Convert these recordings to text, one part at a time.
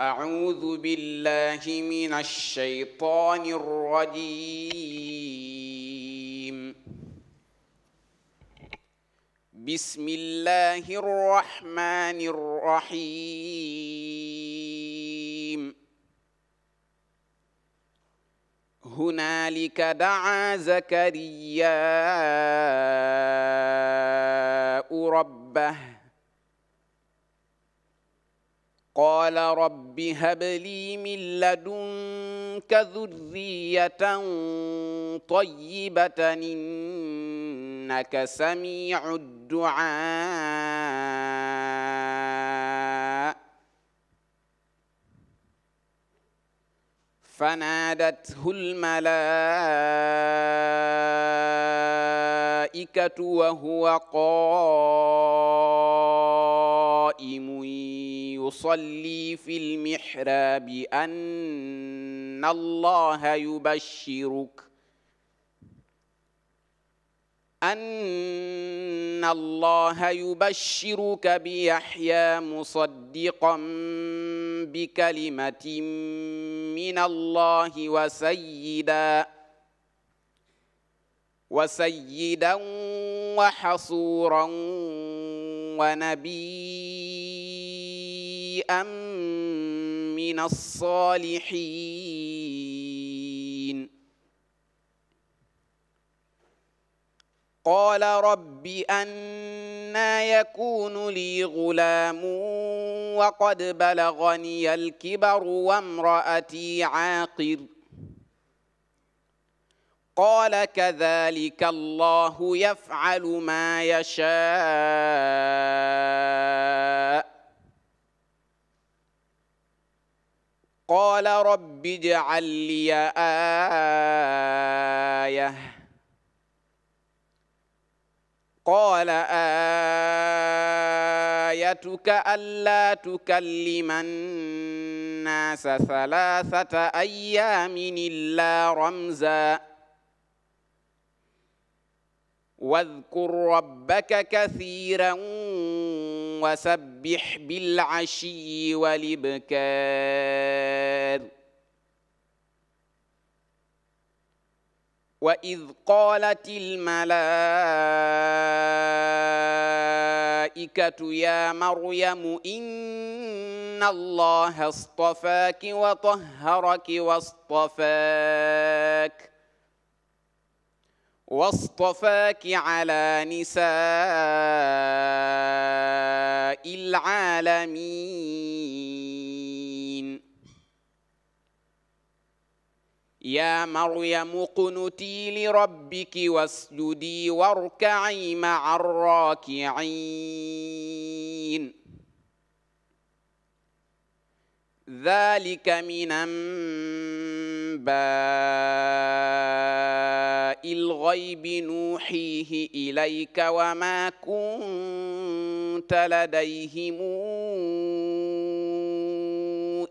أعوذ بالله من الشيطان الرجيم بسم الله الرحمن الرحيم هنالك دعا زكرياء ربه قال رب هب لي من لدنك ذرية طيبة إنك سميع الدعاء فنادته الملائكة وهو قائل قائم يصلي في المحراب أن الله يبشرك أن الله يبشرك بيحيى مصدقا بكلمة من الله وسيدا وسيدا وحصورا ونبيا شيئا من الصالحين قال رب أنا يكون لي غلام وقد بلغني الكبر وامرأتي عاقر قال كذلك الله يفعل ما يشاء قال رب اجعل لي آية قال آيتك ألا تكلم الناس ثلاثة أيام إلا رمزا واذكر ربك كثيرا وسبح بالعشي والإبكار وإذ قالت الملائكة يا مريم إن الله اصطفاك وطهرك واصطفاك ۖ واصطفاك على نساء العالمين يا مريم اقنتي لربك واسجدي واركعي مع الراكعين ذلك من انباء الغيب نوحيه إليك وما كنت لديهم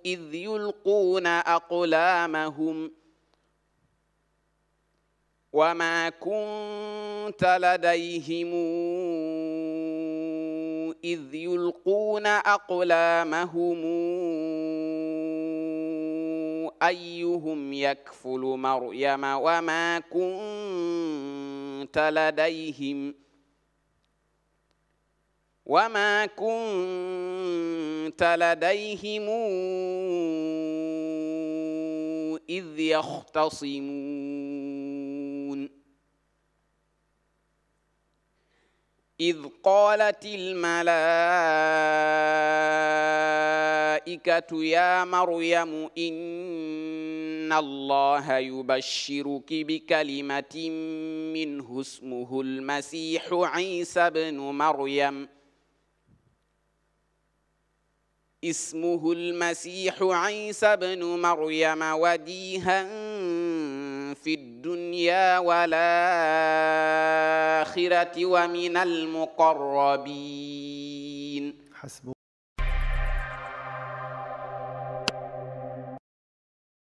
إذ يلقون أقلامهم وما كنت لديهم إذ يلقون أقلامهم أيهم يكفل مريم وما كنت كنت لديهم وما كنت لديهم إذ يختصمون إذ قالت الملائكة يا مريم إن ان الله يبشرك بكلمه منه اسمه المسيح عيسى بن مريم اسمه المسيح عيسى بن مريم وديها في الدنيا والاخره ومن المقربين حسبه